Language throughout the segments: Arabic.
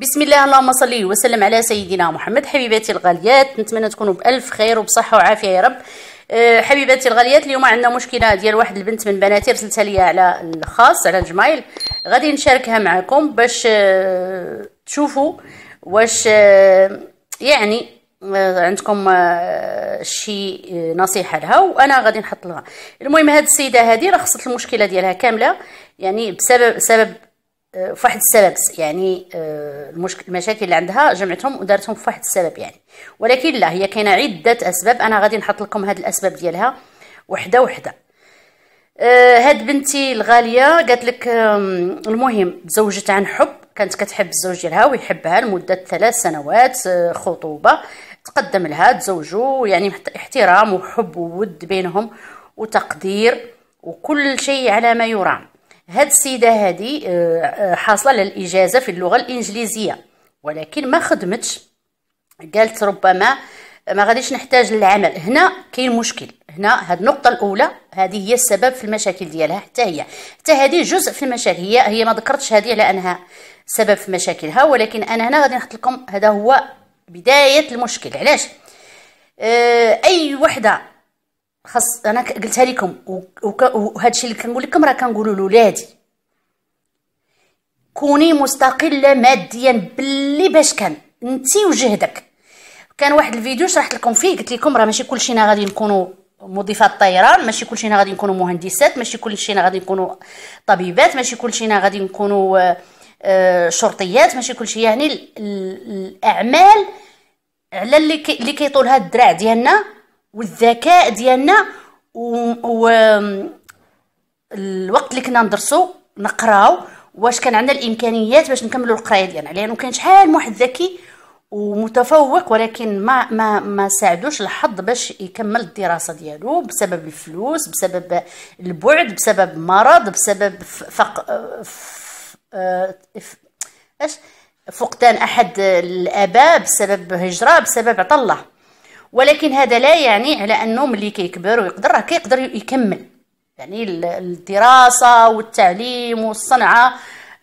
بسم الله اللهم صل وسلم على سيدنا محمد حبيباتي الغاليات نتمنى تكونوا بالف خير وبصحه وعافيه يا رب أه، حبيباتي الغاليات اليوم عندنا مشكله ديال واحد البنت من بناتي رسلتها لي على الخاص على الجمايل غادي نشاركها معكم باش أه، تشوفوا واش أه، يعني عندكم شي نصيحه لها وانا غادي نحط لها المهم هاد السيده هذه رخصت خصت المشكله ديالها كامله يعني بسبب سبب فواحد السبب يعني آه، المشاكل اللي عندها جمعتهم ودارتهم فواحد السبب يعني ولكن لا هي كاينه عده اسباب انا غادي نحط لكم هاد الاسباب ديالها وحده وحده آه، هاد بنتي الغاليه قالت لك المهم تزوجت عن حب كانت كتحب الزوج ديالها ويحبها لمده ثلاث سنوات آه، خطوبه تقدم لها تزوجوا يعني احترام وحب وود بينهم وتقدير وكل شيء على ما يرام هاد السيده هادي آه، آه، حاصله على الاجازه في اللغه الانجليزيه ولكن ما خدمتش قالت ربما ما غاديش نحتاج للعمل هنا كاين مشكل هنا هاد النقطه الاولى هذه هي السبب في المشاكل ديالها حتى هي حتى هذه جزء في المشاكل هي هي ما ذكرتش هذه على انها سبب في مشاكلها ولكن انا هنا غادي نحط لكم هذا هو بدايه المشكل علاش آه، اي وحده خاص انا قلتها لكم وهذا الشيء اللي كنقول لكم راه كنقولوا لولادي كوني مستقله ماديا باللي باش كان انت وجهدك كان واحد الفيديو شرحت لكم فيه قلت لكم راه ماشي كلشينا غادي نكونوا مضيفات طيران ماشي كلشينا غادي نكونوا مهندسات ماشي كلشينا غادي نكونوا طبيبات ماشي كلشينا غادي نكونوا آه، آه، شرطيات ماشي كلشي يعني الاعمال على اللي كيطولها الدراع ديالنا والذكاء ديالنا و, و... الوقت اللي كنا ندرسو نقراو واش كان عندنا الامكانيات باش نكملوا القرايه ديالنا لانه كان شحال من واحد ذكي ومتفوق ولكن ما ما ما ساعدوش الحظ باش يكمل الدراسه ديالو بسبب الفلوس بسبب البعد بسبب مرض بسبب فق اش فقدان احد الاباء بسبب هجره بسبب عطله ولكن هذا لا يعني على انه ملي كيكبر ويقدر راه كيقدر يكمل يعني الدراسه والتعليم والصنعه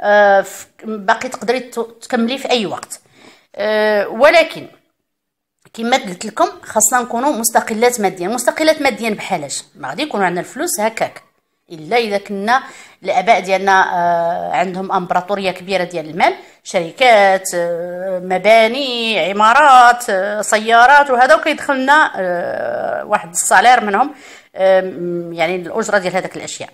آه، باقي تقدري تكملي في اي وقت آه، ولكن كما قلت لكم خاصنا نكونوا مستقلات ماديا مستقلات ماديا بحالاش ما غادي يكونوا عندنا الفلوس هكاك الا اذا كنا الاباء ديالنا آه، عندهم امبراطوريه كبيره ديال المال شركات آه، مباني عمارات آه، سيارات وهذا وكيدخل لنا آه، واحد الصالير منهم يعني الاجره ديال هذاك الاشياء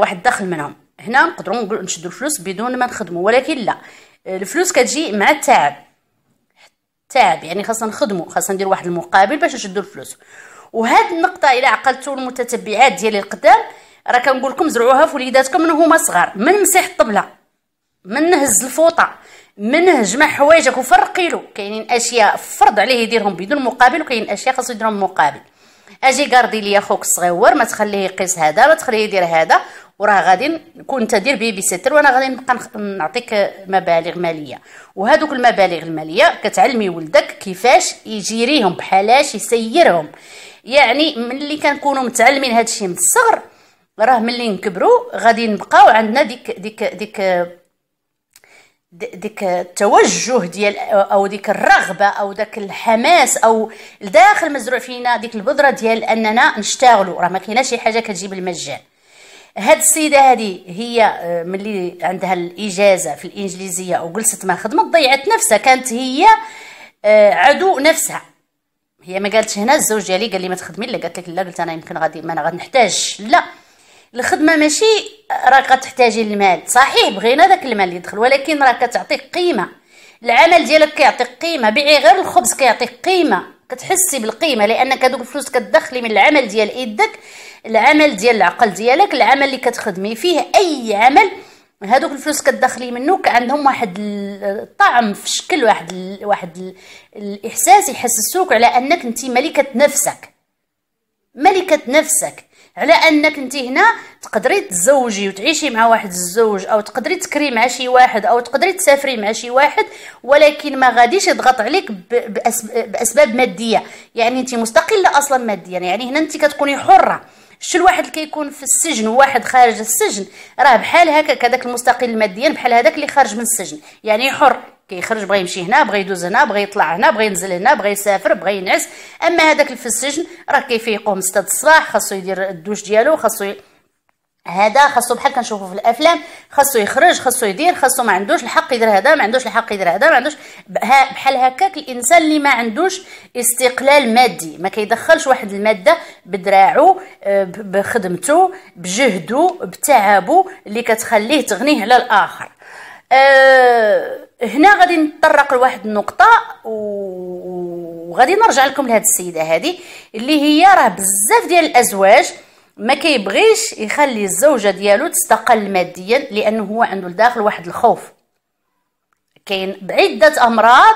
واحد الدخل منهم هنا نقدروا نشدوا الفلوس بدون ما نخدموا ولكن لا الفلوس كتجي مع التعب التعب يعني خاصنا نخدموا خاصنا ندير واحد المقابل باش نشدوا الفلوس وهاد النقطه الا عقلتوا المتتبعات ديالي القدام راه كنقول لكم زرعوها في وليداتكم من هما صغار من مسيح الطبله من هز الفوطه من جمع حوايجك وفرقي له كاينين اشياء فرض عليه يديرهم بدون مقابل وكاين اشياء خاصو يديرهم مقابل اجي قاردي ليا خوك الصغيور ما تخليه يقيس هذا ما تخليه يدير هذا وراه غادي نكون انت دير بيبي سيتر وانا غادي نبقى نعطيك مبالغ ماليه وهذوك المبالغ الماليه كتعلمي ولدك كيفاش يجيريهم بحالاش يسيرهم يعني ملي كنكونوا متعلمين هذا الشيء من الصغر راه ملي نكبروا غادي نبقاو عندنا ديك ديك ديك ديك التوجه ديال او ديك الرغبه او داك الحماس او الداخل مزروع فينا ديك البذره ديال اننا نشتغلوا راه ما كايناش شي حاجه كتجيب المجان هاد السيده هادي هي آه، ملي عندها الاجازه في الانجليزيه او جلست ما خدمت ضيعت نفسها كانت هي آه، عدو نفسها هي ما قالتش هنا الزوج ديالي قال لي ما تخدمي لا قالت لك لا قلت انا يمكن غادي ما انا غنحتاج لا الخدمه ماشي راك تحتاجي المال صحيح بغينا داك المال يدخل ولكن راه كتعطيك قيمه العمل ديالك كيعطيك قيمه بيعي غير الخبز كيعطيك قيمه كتحسي بالقيمه لانك هذوك الفلوس كتدخلي من العمل ديال يدك العمل ديال العقل ديالك العمل اللي كتخدمي فيه اي عمل هذوك الفلوس كتدخلي منه كعندهم واحد الطعم في شكل واحد الـ واحد الـ الاحساس يحسسوك على انك انت ملكه نفسك ملكه نفسك على انك انت هنا تقدري تزوجي وتعيشي مع واحد الزوج او تقدري تكري مع شي واحد او تقدري تسافري مع شي واحد ولكن ما غاديش يضغط عليك باسباب ماديه يعني انت مستقله اصلا ماديا يعني هنا انت كتكوني حره شو الواحد اللي كيكون في السجن وواحد خارج السجن راه بحال هكا هذاك المستقل ماديا بحال هذاك اللي خارج من السجن يعني حر كيخرج بغى يمشي هنا بغى يدوز هنا بغى يطلع هنا بغى ينزل هنا بغى يسافر بغى ينعس اما هذاك في السجن راه كيفيقو من 6 الصباح خاصو يدير الدوش ديالو خاصو ي... هذا خاصو بحال كنشوفو في الافلام خاصو يخرج خاصو يدير خاصو ما عندوش الحق يدير هذا ما عندوش الحق يدير هذا ما عندوش بحال هكاك الانسان اللي ما عندوش استقلال مادي ما كيدخلش واحد الماده بدراعو آه، بخدمته بجهده بتعبه اللي كتخليه تغنيه على الاخر أه هنا غادي نتطرق لواحد النقطه وغادي نرجع لكم لهاد السيده هذه اللي هي راه بزاف ديال الازواج ما كيبغيش يخلي الزوجه ديالو تستقل ماديا لانه هو عنده لداخل واحد الخوف كاين بعده امراض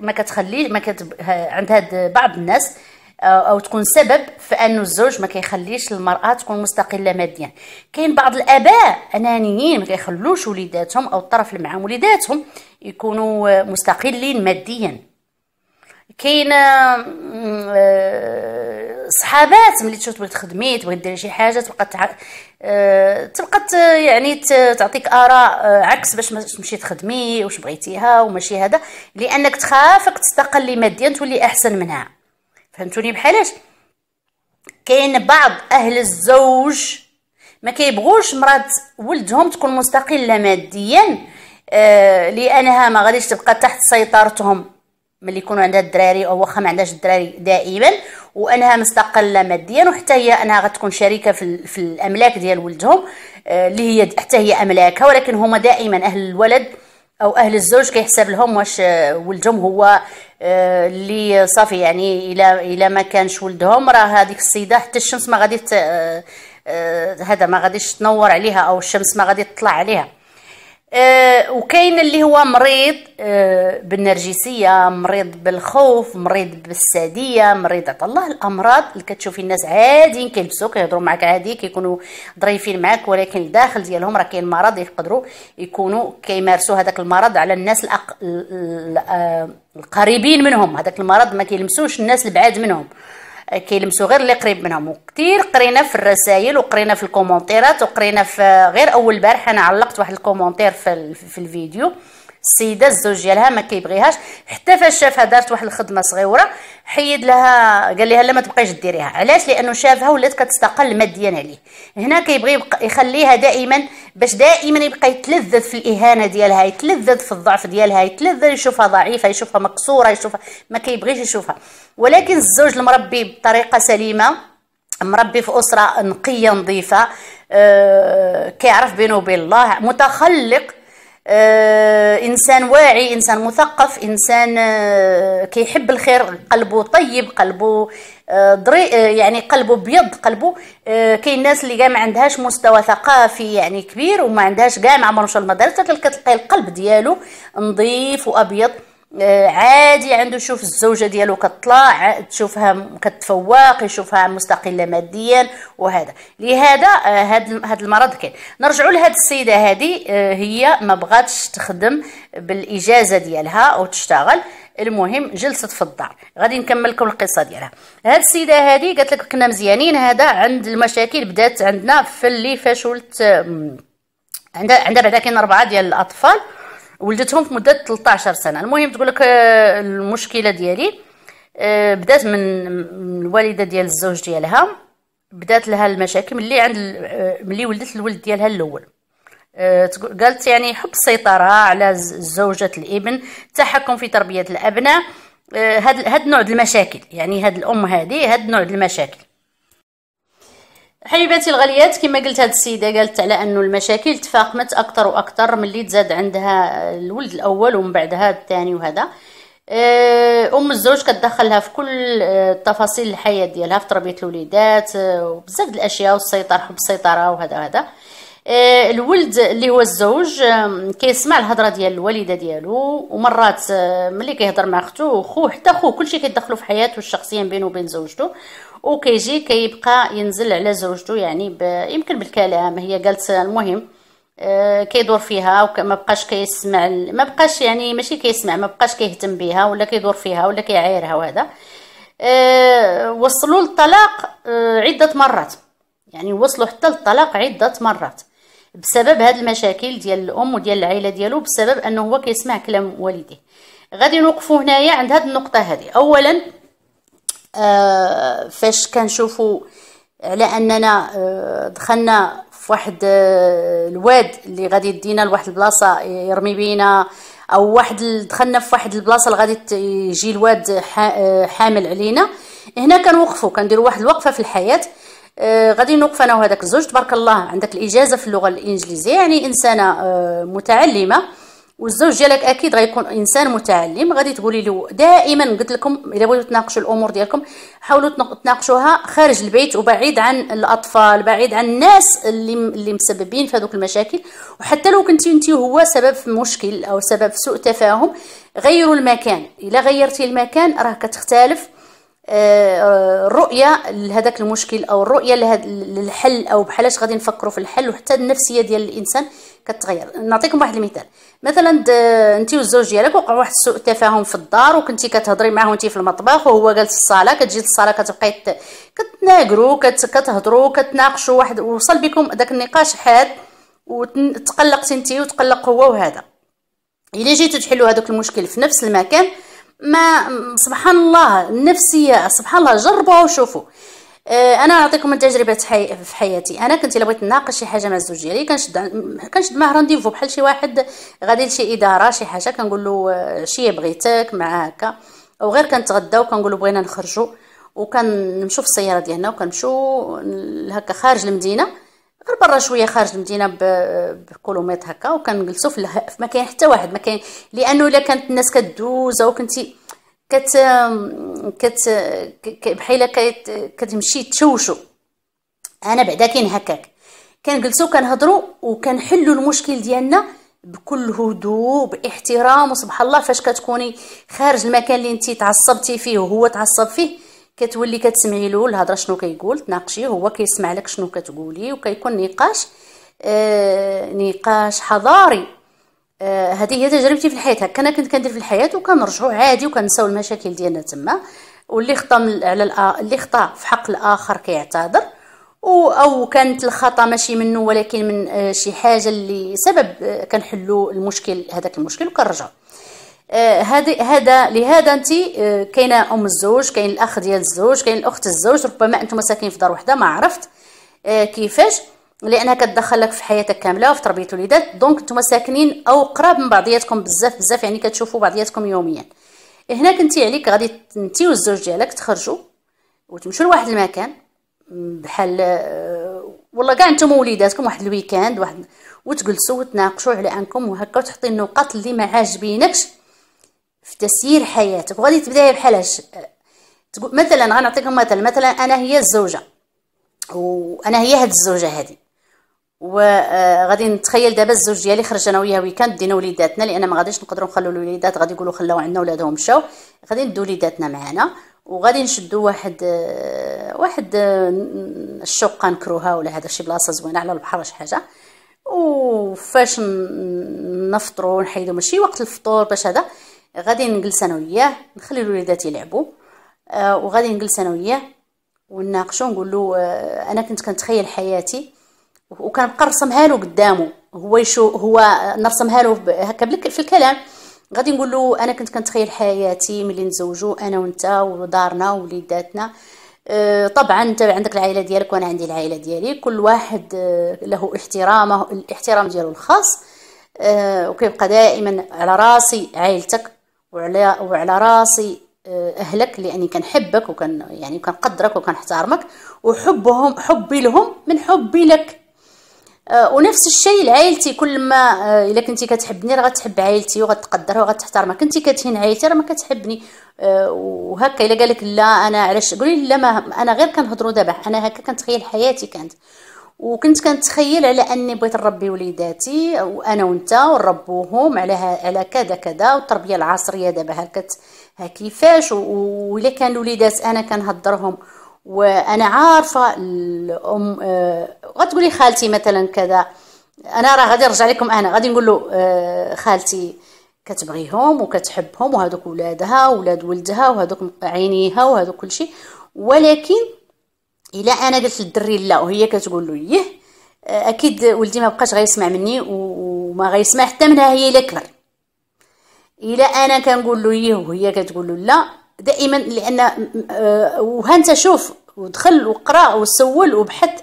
ما كتخلي ما كت عند هاد بعض الناس او تكون سبب في ان الزوج ما كيخليش المراه تكون مستقله ماديا كاين بعض الاباء انانيين ما كيخلوش وليداتهم او الطرف اللي معاهم وليداتهم يكونوا مستقلين ماديا كاين آه، صحابات ملي تشوف تبغي تخدمي تبغي ديري شي حاجه تبقى تع... آه، تبقى يعني تعطيك اراء آه، عكس باش تمشي تخدمي واش بغيتيها وماشي هذا لانك تخافك تستقلي ماديا تولي احسن منها فهمتوني بحالاش كاين بعض اهل الزوج ما كيبغوش مرات ولدهم تكون مستقله ماديا آه لانها ما غاديش تبقى تحت سيطرتهم ملي يكونوا عندها الدراري او واخا ما عندهاش الدراري دائما وانها مستقله ماديا وحتى هي انها غتكون شريكه في, في الاملاك ديال ولدهم آه، اللي آه هي حتى هي املاكها ولكن هما دائما اهل الولد او اهل الزوج كيحسب لهم واش آه، ولدهم هو آه، اللي صافي يعني الى الى ما كانش ولدهم راه هذيك السيده حتى الشمس ما غادي آه، هذا ما غاديش تنور عليها او الشمس ما غادي تطلع عليها آه وكاين اللي هو مريض آه بالنرجسيه مريض بالخوف مريض بالساديه مريض عطا الله الامراض اللي كتشوفي الناس عاديين كيلبسوا كيهضروا معاك عادي كيكونوا ظريفين معاك ولكن الداخل ديالهم راه كاين مرض يقدروا يكونوا كيمارسوا هذاك المرض على الناس الأق... آه، القريبين منهم هذاك المرض ما كيلمسوش الناس البعاد منهم كيلمسوا غير اللي قريب منهم وكثير قرينا في الرسائل وقرينا في الكومونتيرات وقرينا في غير اول البارح انا علقت واحد الكومونتير في, في الفيديو السيده الزوج ديالها ما كيبغيهاش حتى فاش شافها دارت واحد الخدمه صغيره حيد لها قال لها لا ما تبقايش ديريها علاش لانه شافها ولات كتستقل ماديا عليه هنا كيبغي يخليها دائما باش دائما يبقى يتلذذ في الاهانه ديالها يتلذذ في الضعف ديالها يتلذذ يشوفها ضعيفه يشوفها مكسوره يشوفها ما كيبغيش يشوفها ولكن الزوج المربي بطريقه سليمه مربي في اسره نقيه نظيفه أه كيعرف بينه وبين الله متخلق آه انسان واعي انسان مثقف انسان آه كيحب الخير قلبه طيب قلبه آه، دري آه، يعني قلبه بيض قلبه آه، كاين ناس اللي كاع ما عندهاش مستوى ثقافي يعني كبير وما عندهاش كاع ما عمره مشى المدرسه تلقى القلب ديالو نظيف وابيض آه، عادي عنده شوف الزوجه ديالو كطلع تشوفها كتفوق يشوفها مستقله ماديا وهذا لهذا هذا آه، هذا المرض كاين نرجعوا لهاد السيده هذه آه، هي ما بغاتش تخدم بالاجازه ديالها وتشتغل المهم جلست في الدار غادي نكمل لكم القصه ديالها هاد السيده هذه قالت لك كنا مزيانين هذا عند المشاكل بدات عندنا في اللي فاش ولت عندها عندها بعدا كاين اربعه ديال الاطفال ولدتهم في مده 13 سنه المهم تقول لك آه، المشكله ديالي آه، بدات من الوالده ديال الزوج ديالها بدات لها المشاكل ملي عند آه، ملي ولدت الولد ديالها الاول قالت يعني حب السيطره على زوجة الابن تحكم في تربيه الابناء هاد هاد نوع المشاكل يعني هاد الام هادي هاد نوع المشاكل حبيباتي الغاليات كما قلت هاد السيده قالت على انه المشاكل تفاقمت اكثر واكثر ملي تزاد عندها الولد الاول ومن بعدها الثاني وهذا آه، ام الزوج كتدخلها في كل آه، تفاصيل الحياه ديالها في تربيه الوليدات آه، وبزاف د الاشياء والسيطره حب السيطره وهذا هذا الولد اللي هو الزوج كيسمع الهضره ديال الوالده ديالو ومرات ملي كيهضر مع اختو وخو حتى خو كلشي كيدخلو في حياته الشخصيه بينه وبين زوجته وكيجي كيبقى ينزل على زوجته يعني ب... يمكن بالكلام هي قالت المهم آه، كيدور فيها وما بقاش كيسمع ما بقاش يعني ماشي كيسمع ما بقاش كيهتم بها ولا كيدور فيها ولا كيعايرها وهذا آه، وصلوا للطلاق آه، عده مرات يعني وصلوا حتى للطلاق عده مرات بسبب هذه المشاكل ديال الام وديال العائله ديالو بسبب انه هو كيسمع كلام والديه غادي نوقفوا هنايا عند هاد النقطه هذه اولا آه، فاش كنشوفوا على اننا آه، دخلنا في واحد آه، الواد اللي غادي يدينا لواحد البلاصه يرمي بينا او واحد دخلنا في واحد البلاصه اللي غادي يجي الواد حامل علينا هنا كنوقفوا كنديروا واحد الوقفه في الحياه آه غادي نوقف انا وهذاك الزوج تبارك الله عندك الاجازه في اللغه الانجليزيه يعني انسانه آه متعلمه والزوج ديالك اكيد غيكون انسان متعلم غادي تقولي له دائما قلت لكم الا بغيتوا تناقشوا الامور ديالكم حاولوا تناقشوها خارج البيت وبعيد عن الاطفال بعيد عن الناس اللي اللي مسببين في هذوك المشاكل وحتى لو كنتي انت هو سبب في مشكل او سبب في سوء تفاهم غيروا المكان الا غيرتي المكان راه كتختلف آه، آه، الرؤيه لهذاك المشكل او الرؤيه للحل او بحالاش غادي نفكروا في الحل وحتى النفسيه ديال الانسان كتغير نعطيكم واحد المثال مثلا انت والزوج ديالك وقع واحد سوء تفاهم في الدار وكنتي كتهضري معاه وانت في المطبخ وهو جالس في الصاله كتجي للصاله كتبقاي كتناقرو كت... كتهضروا كتناقشوا واحد وصل بكم داك النقاش حاد وتقلقتي انت وتقلق هو وهذا الا جيتو تحلوا هذاك المشكل في نفس المكان ما سبحان الله النفسيه سبحان الله جربوها وشوفوا آه، انا نعطيكم تجربه حي... في حياتي انا كنت الا بغيت ناقش شي حاجه مع الزوج ديالي كنشد كنشد معاه رونديفو بحال شي واحد غادي لشي اداره شي حاجه كنقول له آه، شي بغيتك مع هكا وغير وكنقول له بغينا نخرجوا وكنمشوا في السياره ديالنا وكنمشوا هكا خارج المدينه غير برا شويه خارج المدينه بكيلومتر هكا وكنجلسوا في, في ما كاين حتى واحد ما كاين لانه الا كانت الناس كدوز وكنتي كنتي كت كت بحال كتمشي تشوشو انا بعدا كاين هكاك كنجلسو كنهضروا وكنحلوا المشكل ديالنا بكل هدوء باحترام وسبحان الله فاش كتكوني خارج المكان اللي انت تعصبتي فيه وهو تعصب فيه كتولي كتسمعي له الهضره شنو كيقول تناقشي هو كيسمع لك شنو كتقولي وكيكون نقاش آه نقاش حضاري آه، هذه هي تجربتي في الحياه هكا انا كنت كندير في الحياه وكنرجعوا عادي وكنساو المشاكل ديالنا تما واللي خطا على اللي خطا في حق الاخر كيعتذر و او كانت الخطا ماشي منه ولكن من آه، شي حاجه اللي سبب آه، كنحلوا المشكل هذاك المشكل وكنرجعوا هذا هذا لهذا انت كاينه ام الزوج كاين الاخ ديال الزوج كاين الاخت الزوج ربما انتم ساكنين في دار وحده ما عرفت كيفاش لانها كتدخلك في حياتك كامله وفي تربيه الوليدات دونك نتوما ساكنين او قراب من بعضياتكم بزاف بزاف يعني كتشوفوا بعضياتكم يوميا هنا كنتي عليك غادي انت والزوج ديالك تخرجوا وتمشوا لواحد المكان بحال آه، والله كاع نتوما وليداتكم واحد الويكاند واحد وتجلسوا وتناقشوا على انكم وهكا وتحطي النقاط اللي ما عاجبينكش في تسيير حياتك وغادي تبداي بحال هاش تقول مثلا غنعطيكم مثلا مثلا انا هي الزوجه وانا هي هاد الزوجه هذه وغادي نتخيل دابا الزوج ديالي خرج انا وياه ويكاند دينا وليداتنا لان ما غاديش نقدروا نخلوا الوليدات غادي يقولوا خلاو عندنا ولادهم مشاو غادي ندو وليداتنا معانا وغادي نشدوا واحد واحد الشقه نكروها ولا هذا شي بلاصه زوينه على البحر شي حاجه وفاش نفطروا ونحيدوا ماشي وقت الفطور باش هذا غادي نجلس انا وياه نخلي الوليدات يلعبوا آه، وغادي نجلس انا وياه ونناقشوا نقول له آه، انا كنت كنتخيل حياتي وكنبقى نرسمها له قدامه هو يشو هو نرسمها له هكا في الكلام غادي نقول له انا كنت كنتخيل حياتي ملي نتزوجو انا وانت ودارنا ووليداتنا أه طبعا انت عندك العائله ديالك وانا عندي العائله ديالي كل واحد أه، له احترامه الاحترام ديالو الخاص أه وكيبقى دائما على راسي عائلتك وعلى وعلى راسي أه، اهلك لاني كنحبك وكن يعني كنقدرك وكنحترمك وحبهم حبي لهم من حبي لك آه، ونفس الشيء لعائلتي كل ما آه، الا كنتي كتحبني راه غتحب عائلتي وغتقدرها وغتحترمها كنتي كتهين عائلتي راه ما كتحبني آه، وهكا الا قالك لا انا علاش قولي لا ما انا غير كنهضروا دابا انا هكا كنتخيل حياتي كانت وكنت كنتخيل على اني بغيت نربي وليداتي وانا وانت ونربوهم على على كذا كذا والتربيه العصريه دابا هكا كيفاش والا كان الوليدات انا كنهضرهم وانا عارفه الام آه، غتقولي خالتي مثلا كذا انا راه غادي نرجع لكم انا غادي نقول له آه، خالتي كتبغيهم وكتحبهم وهذوك ولادها ولاد ولدها وهذوك عينيها وهذوك كل شيء ولكن الا انا قلت للدري لا وهي كتقول له يه آه، اكيد ولدي ما بقاش غيسمع مني وما غيسمع حتى منها هي الا كبر الا انا كنقول له يه وهي كتقول له لا دائما لان وها انت شوف ودخل وقرا وسول وبحث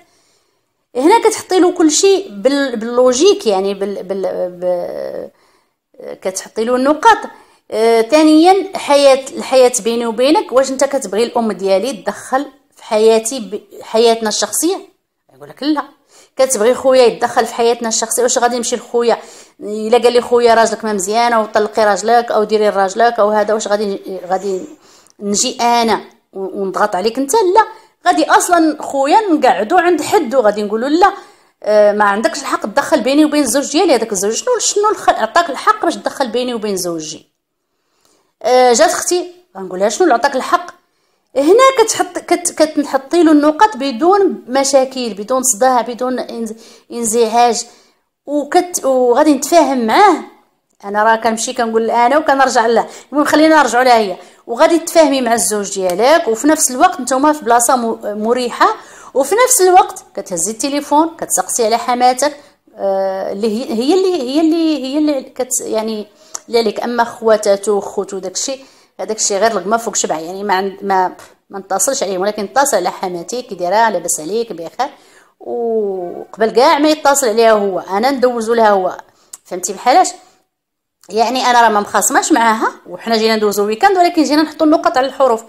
هنا كتحطي له كل شيء باللوجيك يعني بال, بال... ب... كتحطي له النقاط آه، ثانيا آه، حياه الحياه بيني وبينك واش انت كتبغي الام ديالي تدخل في حياتي ب... حياتنا الشخصيه يقول لك لا كتبغي خويا يتدخل في حياتنا الشخصيه واش غادي نمشي لخويا الا قال لي خويا راجلك ما مزيان او طلقي راجلك او ديري راجلك او هذا واش غادي غادي نجي انا ونضغط عليك انت لا غادي اصلا خويا نقعدو عند حدو غادي نقولو لا آه، ما عندكش الحق تدخل بيني وبين الزوج ديالي هذاك الزوج شنو شنو عطاك الحق باش تدخل بيني وبين زوجي آه، جات اختي غنقول لها شنو اللي عطاك الحق هنا كتحط كت كتنحطي له النقط بدون مشاكل بدون صداع بدون انزعاج وكت وغادي نتفاهم معاه انا راه كنمشي كنقول انا وكنرجع لها المهم خلينا نرجعوا لها هي وغادي تفاهمي مع الزوج ديالك وفي نفس الوقت نتوما في بلاصه مريحه وفي نفس الوقت كتهزي التليفون كتسقسي على حماتك آه، اللي آه هي اللي هي اللي هي اللي كت يعني عليك اما خواتاتو خوتو داكشي هذاكشي غير لقمه فوق شبع يعني ما عند ما ما نتصلش عليهم ولكن نتصل على حماتي كي دايره لاباس عليك بخير وقبل كاع ما يتصل عليها هو انا ندوزو لها هو فهمتي بحالاش يعني انا راه ما مخاصماش معاها وحنا جينا ندوزو ويكاند ولكن جينا نحطو النقط على الحروف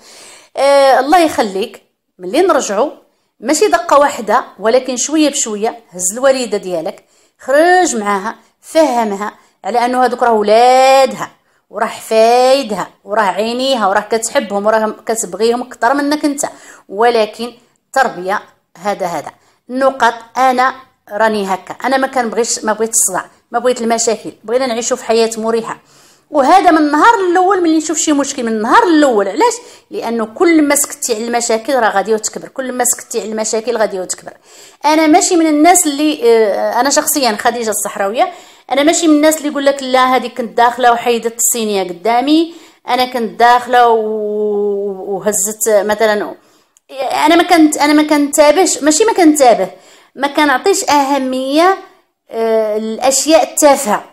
آه الله يخليك ملي نرجعو ماشي دقه واحده ولكن شويه بشويه هز الوالده ديالك خرج معاها فهمها على انه هذوك راه ولادها وراه حفايدها وراه عينيها وراه كتحبهم وراه كتبغيهم اكثر منك انت ولكن تربيه هذا هذا نقط انا راني هكا انا ما كنبغيش ما بغيت الصداع ما بغيت المشاكل بغينا نعيشوا في حياه مريحه وهذا من النهار الاول ملي نشوف شي مشكل من النهار الاول علاش لانه كل ما سكتي على المشاكل راه غادي تكبر كل ما سكتي على المشاكل غادي تكبر انا ماشي من الناس اللي آه، انا شخصيا خديجه الصحراويه انا ماشي من الناس اللي يقول لك لا هذه كنت داخله وحيدت الصينيه قدامي انا كنت داخله وهزت مثلا انا ما كنت انا ما كنتابش ماشي ما كنتابه ما كنعطيش اهميه آه، الاشياء التافهه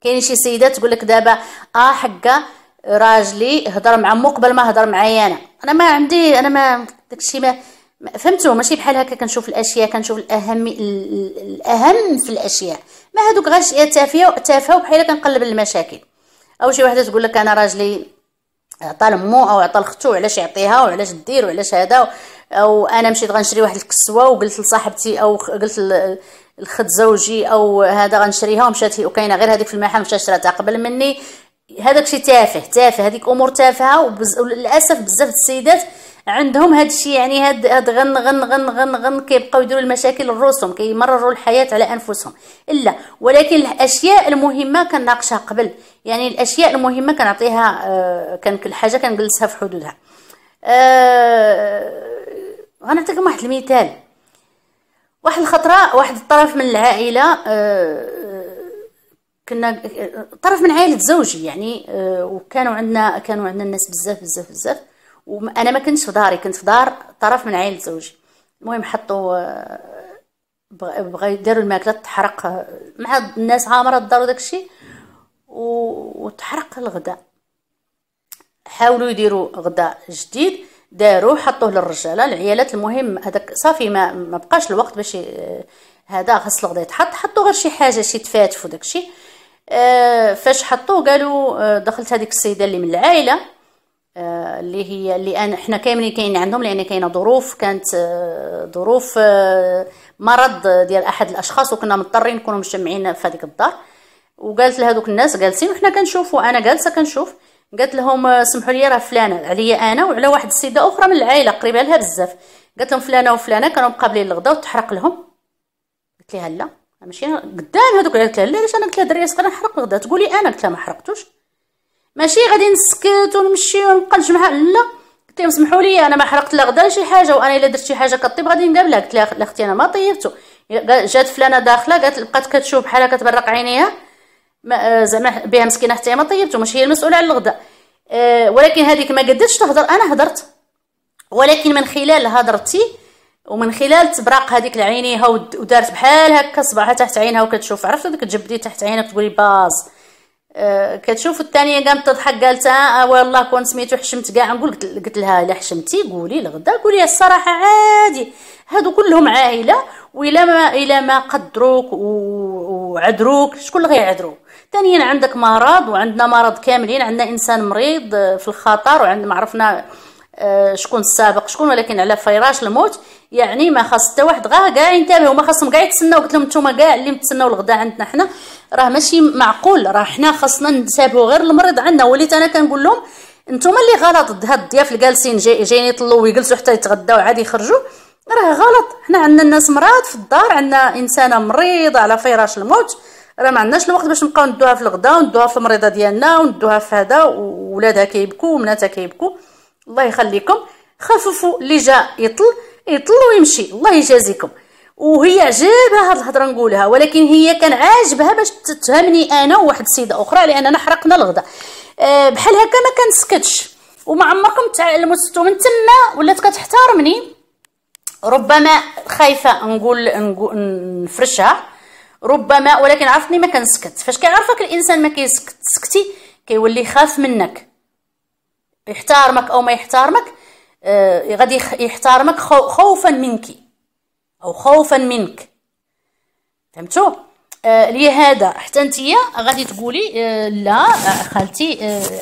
كاين شي سيدات تقول لك دابا اه حقا راجلي هضر مع مو قبل ما هضر معايا انا انا ما عندي انا ما داكشي ما فهمتوا ماشي بحال هكا كنشوف الاشياء كنشوف الاهم الاهم في الاشياء ما هادوك غير اشياء تافهه تافهه وبحال كنقلب المشاكل او شي وحده تقول لك انا راجلي عطى لمو او عطى لختو علاش يعطيها وعلاش دير وعلاش هذا او انا مشيت غنشري واحد الكسوه وقلت لصاحبتي او قلت الخد زوجي او هذا غنشريها ومشات لي وكاينه غير هذيك في المحل مشات شراتها قبل مني هذاك شي تافه تافه هذيك امور تافهه وبز... وللاسف بزاف السيدات عندهم هذا الشيء يعني هاد هاد غن غن غن غن غن كيبقاو يديروا المشاكل لروسهم كيمرروا الحياه على انفسهم الا ولكن الاشياء المهمه كنناقشها قبل يعني الاشياء المهمه كنعطيها آه كان كل حاجه كنجلسها في حدودها آه غنعطيكم واحد المثال واحد الخطره واحد الطرف من العائله آه، آه، كنا آه، طرف من عائله زوجي يعني وكانوا عندنا كانوا عندنا الناس بزاف بزاف بزاف وانا ما كنتش في داري كنت في دار طرف من عائله زوجي المهم حطوا بغا يديروا الماكله تحرق مع الناس عامره الدار وداكشي وتحرق الغداء حاولوا يديروا غداء جديد داروا حطوه للرجاله العيالات المهم هذاك صافي ما بقاش الوقت باش هذا غسل الغدا يتحط حطوا غير شي حاجه شي تفاتف وداكشي آه فاش حطوه قالوا آه، دخلت هذيك السيده اللي من العائله آه، اللي هي اللي انا حنا كاملين كاين عندهم لان كاينه ظروف كانت آه، ظروف مرض ديال احد الاشخاص وكنا مضطرين نكونوا مجتمعين في هذيك الدار وقالت لهذوك الناس جالسين وحنا كنشوفوا انا جالسه كنشوف قالت لهم آه، سمحوا لي راه فلانه عليا انا وعلى واحد السيده اخرى من العائله قريبه لها بزاف قالت لهم فلانه وفلانه كانوا مقابلين الغدا وتحرق لهم قلت لها لا ماشي قدام هذوك قالت لها لا علاش انا قلت لها دري صغيره نحرق الغدا تقولي انا قلت لها ما حرقتوش ماشي غادي نسكت ونمشي ونبقى نجمع لا قلت لهم سمحوا لي انا ما حرقت لا غدا شي حاجه وانا الا درت شي حاجه كطيب غادي نقابلها قلت لها اختي انا ما طيبتو جات فلانه داخله قالت بقات كتشوف بحالها كتبرق عينيها آه، زعما بها مسكينه حتى ما طيبته ماشي هي المسؤوله على الغداء أه ولكن هذيك ما قدتش تهضر انا هضرت ولكن من خلال هضرتي ومن خلال تبراق هذيك لعينيها ودارت بحال هكا صباعها تحت عينها وكتشوف عرفت ديك تجبدي تحت عينها تقولي باز أه كتشوف الثانيه قامت تضحك قالت اه, آه، والله كون سميتو حشمت كاع نقول قلت لها الا حشمتي قولي الغدا قولي الصراحه عادي هادو كلهم عائله والى ما الى ما قدروك وعذروك شكون اللي غيعذرو ثانيا عندك مرض وعندنا مرض كاملين عندنا انسان مريض آه، في الخطر وعندنا معرفنا عرفنا آه، شكون السابق شكون ولكن على فراش الموت يعني ما خاص حتى واحد غا كاع ينتبه وما خاصهم كاع يتسناو قلت لهم نتوما كاع اللي متسناو الغدا عندنا حنا راه ماشي معقول راه حنا خاصنا نتابعو غير المريض عندنا وليت انا كنقول لهم نتوما اللي غلط هاد الضياف اللي جالسين جايين يطلوا ويجلسوا حتى يتغداو عادي يخرجوا راه غلط حنا عندنا الناس مرات في الدار عندنا انسانه مريضه على فراش الموت راه ما عندناش الوقت باش نبقاو ندوها في الغدا وندوها في المريضه ديالنا وندوها في هذا وولادها كيبكوا وبناتها كيبكوا الله يخليكم خففوا اللي جا يطل يطل ويمشي الله يجازيكم وهي عجبها هاد الهضره نقولها ولكن هي كان عاجبها باش تتهمني انا وواحد السيده اخرى لاننا حرقنا الغدا آه، بحال هكا ما كنسكتش وما عمركم تعلموا من تما ولات ربما خايفه نقول نفرشها ربما ولكن عرفتني ما كنسكت فاش كيعرفك الانسان ما كيسكت سكتي كيولي خاف منك يحترمك او ما يحترمك آه غادي يحترمك خوفا منك او خوفا منك فهمتوا آه، لهذا حتى نتيا غادي تقولي آه، لا آه، خالتي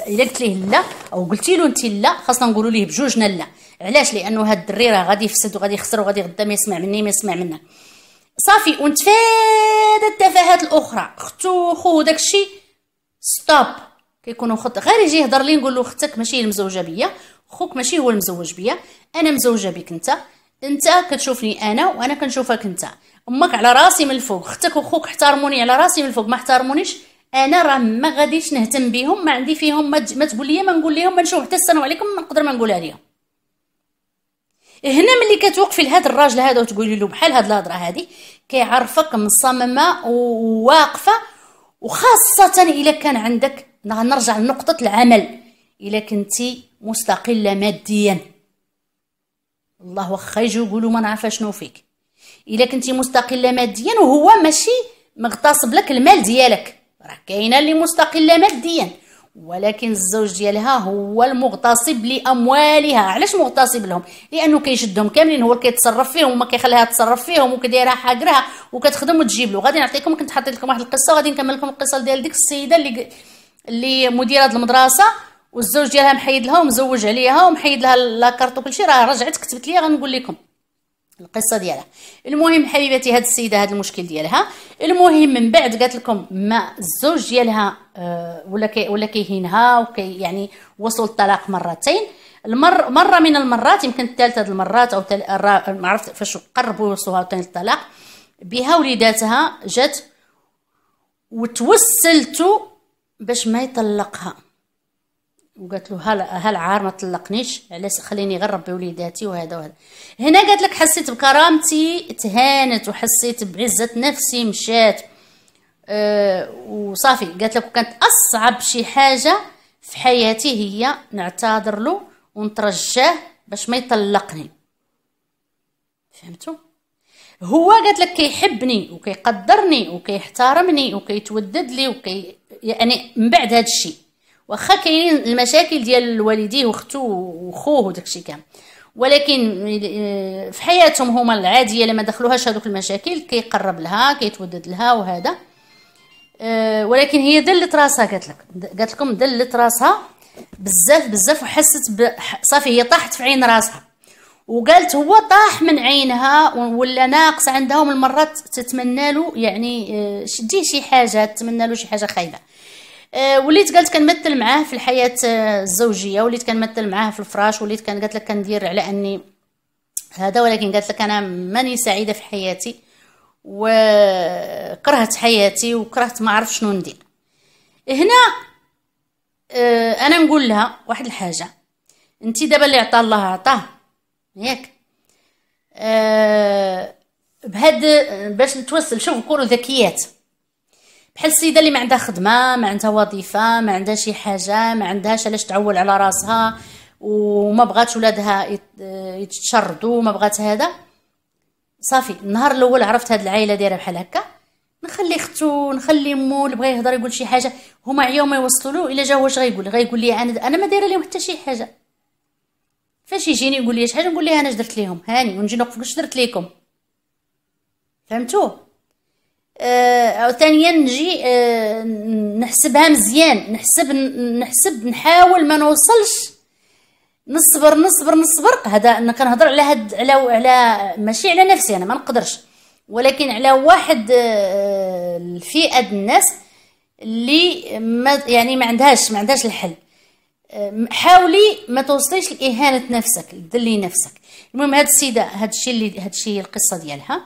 الا قلت ليه لا او قلتي له انت لا خاصنا نقولوا ليه بجوجنا لا علاش لانه هاد الدري راه غادي يفسد وغادي يخسر وغادي غدا ما يسمع مني ما يسمع منك صافي ونتفادى التفاهات الاخرى اختو خو داكشي ستوب كيكونوا خط غير يجي يهضر لي نقول له اختك ماشي هي المزوجه بيا خوك ماشي هو المزوج بيا انا مزوجه بك انت انت كتشوفني انا وانا كنشوفك انت امك على راسي من الفوق اختك وخوك احترموني على راسي من الفوق ما احترمونيش انا راه ما غاديش نهتم بهم ما عندي فيهم ما, ما تقول لي ما نقول لهم ما نشوف حتى السلام عليكم ما نقدر ما نقولها ليهم هنا ملي كتوقفي لهاد الراجل هذا وتقولي له بحال هاد الهضره هذه كيعرفك مصممه وواقفه وخاصه الا كان عندك نرجع لنقطه العمل الا كنتي مستقله ماديا الله واخا يجي يقولوا ما نعرف شنو فيك الا كنتي مستقله ماديا وهو ماشي مغتصب لك المال ديالك راه كاينه اللي مستقله ماديا ولكن الزوج ديالها هو المغتصب لاموالها علاش مغتصب لهم لانه كيشدهم كاملين هو كيتصرف فيهم وما كيخليها تصرف فيهم وكدايرها حاقرها وكتخدم وتجيب له غادي نعطيكم كنت حطيت لكم واحد القصه وغادي نكمل لكم القصه ديال ديك السيده اللي اللي مديره المدرسه والزوج ديالها محيد لها ومزوج عليها ومحيد لها لاكارط وكلشي راه رجعت كتبت لي غنقول لكم القصه ديالها المهم حبيبتي هاد السيده هاد المشكل ديالها المهم من بعد قالت لكم ما الزوج ديالها آه، ولا كي ولا كيهينها وكي يعني وصلوا الطلاق مرتين المر مره من المرات يمكن الثالثه المرات او ما عرفت فاش قربوا يوصلوها ثاني للطلاق بها وليداتها جات وتوسلت باش ما يطلقها وقالت له هل هل عار ما طلقنيش علاش خليني غير ربي وليداتي وهذا وهذا هنا قالت لك حسيت بكرامتي تهانت وحسيت بعزه نفسي مشات أه وصافي قالت لك كانت اصعب شي حاجه في حياتي هي نعتذر له ونترجاه باش ما يطلقني فهمتوا هو قالت لك كيحبني وكيقدرني وكيحترمني وكيتودد لي وكي يعني من بعد هذا الشيء واخا كاينين المشاكل ديال والديه واختو وخوه وداكشي كامل ولكن آه، في حياتهم هما العاديه لما دخلوهاش هذوك المشاكل كيقرب لها كيتودد لها وهذا آه، ولكن هي دلت راسها قالت لك قالت لكم دلت راسها بزاف بزاف وحست صافي هي طاحت في عين راسها وقالت هو طاح من عينها ولا ناقص عندها ومن المرات تتمنى له يعني آه، شديه شي حاجه تتمنى له شي حاجه خايبه آه، وليت قالت كنمثل معاه في الحياه آه، الزوجيه وليت كنمثل معاه في الفراش وليت كان قالت لك كندير على اني هذا ولكن قالت لك انا ماني سعيده في حياتي وكرهت حياتي وكرهت ما عرف شنو ندير هنا آه، انا نقول لها واحد الحاجه انت دابا اللي عطى الله عطاه ياك أه بهاد باش نتوصل شوف كونوا ذكيات بحال السيده اللي ما عندها خدمه ما عندها وظيفه ما عندها شي حاجه ما عندهاش علاش تعول على راسها وما بغاتش ولادها يتشردوا وما بغات هذا صافي النهار الاول عرفت هاد العائله دايره بحال هكا نخلي ختو نخلي مو اللي بغا يهضر يقول شي حاجه هما عياو ما يوصلوا له الا جا واش غيقول غيقول لي انا انا ما دايره لهم حتى شي حاجه فاش يجيني يقول لي شي حاجه نقول ليه انا اش درت ليهم هاني ونجي نوقف واش درت ليكم فهمتوه آه، او ثانيا نجي أه نحسبها مزيان نحسب نحسب نحاول ما نوصلش نصبر نصبر نصبر هذا انا كنهضر على هاد على على ماشي على نفسي انا ما نقدرش ولكن على واحد آه، الفئه الناس اللي ما يعني ما عندهاش ما عندهاش الحل آه، حاولي ما توصليش لاهانه نفسك تدلي نفسك المهم هاد السيده هاد الشيء اللي هاد الشيء القصه ديالها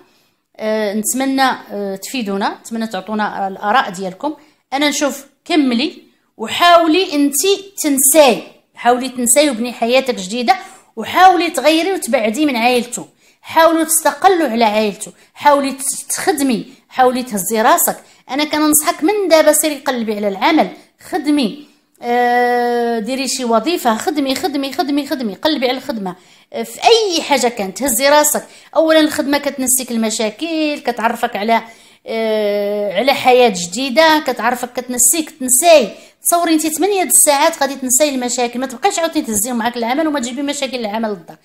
آه، نتمنى آه، تفيدونا نتمنى تعطونا الاراء ديالكم انا نشوف كملي وحاولي انت تنساي حاولي تنساي وبني حياتك جديده وحاولي تغيري وتبعدي من عائلته حاولوا تستقلوا على عائلته حاولي تخدمي حاولي تهزي راسك انا كننصحك من دابا سيري قلبي على العمل خدمي آه، ديري شي وظيفه خدمي خدمي خدمي خدمي قلبي على الخدمه في اي حاجه كانت هزي راسك اولا الخدمه كتنسيك المشاكل كتعرفك على آه على حياه جديده كتعرفك كتنسيك تنساي تصوري انت 8 الساعات غادي تنساي المشاكل ما تبقايش عاوتاني تهزيهم معاك العمل وما تجيبي مشاكل العمل للدار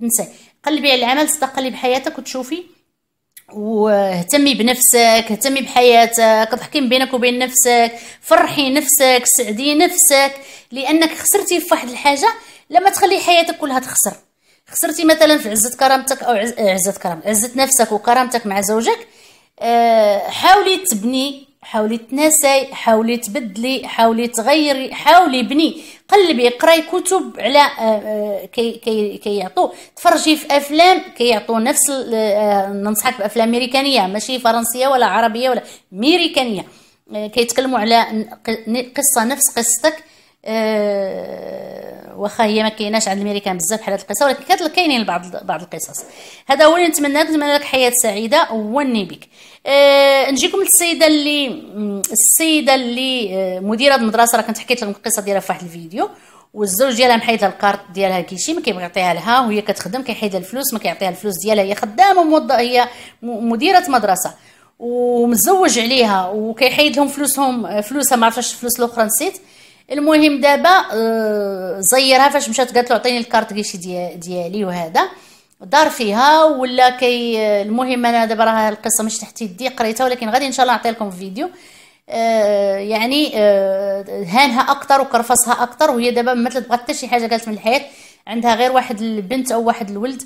تنساي قلبي على العمل استقلي بحياتك وتشوفي واهتمي بنفسك اهتمي بحياتك ضحكي بينك وبين نفسك فرحي نفسك سعدي نفسك لانك خسرتي في واحد الحاجه لما تخلي حياتك كلها تخسر خسرتي مثلا في عزه كرامتك او آه، عزه كرامتك عزه نفسك وكرامتك مع زوجك آه، حاولي تبني حاولي تناسي حاولي تبدلي حاولي تغيري حاولي بني قلبي قراي كتب على آه، كي كي كيعطوا تفرجي في افلام كيعطوا كي نفس ننصحك بافلام امريكانيه ماشي فرنسيه ولا عربيه ولا امريكانيه كيتكلموا على قصه نفس قصتك أه واخا هي ما كايناش عند الامريكان بزاف بحال هاد القصه ولكن كتلقى كاينين بعض بعض القصص هذا هو اللي نتمنى نتمنى لك حياه سعيده وني بك أه نجيكم للسيده اللي السيده اللي آه، مديره المدرسه راه كنت حكيت لكم القصه ديالها في واحد الفيديو والزوج ديالها محيد الكارت ديالها كيشي ما يعطيها لها وهي كتخدم كيحيد الفلوس ما كيعطيها الفلوس ديالها هي خدامه موظفه هي مديره مدرسه ومزوج عليها وكيحيد لهم فلوسهم فلوسها ما عرفتش الفلوس الاخرى نسيت المهم دابا آه، زيرها فاش مشات قالت له عطيني الكارت كيشي ديالي وهذا دار فيها ولا كي آه، المهم انا دابا راه القصه مش تحت يدي قريتها ولكن غادي ان شاء الله نعطي لكم فيديو آه، يعني هانها اكثر وكرفصها اكثر وهي دابا ما تبغى حتى شي حاجه قالت من الحياه عندها غير واحد البنت او واحد الولد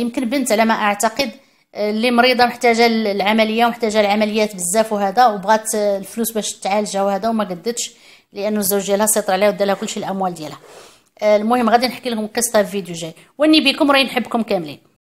يمكن بنت على ما اعتقد اللي مريضه محتاجه العمليه ومحتاجه العمليات بزاف وهذا وبغات الفلوس باش تعالجها وهذا وما قدتش لانه الزوج ديالها سيطر عليها ودالها كلشي الاموال ديالها آه، المهم غادي نحكي لكم قصه في فيديو جاي واني بكم راني نحبكم كاملين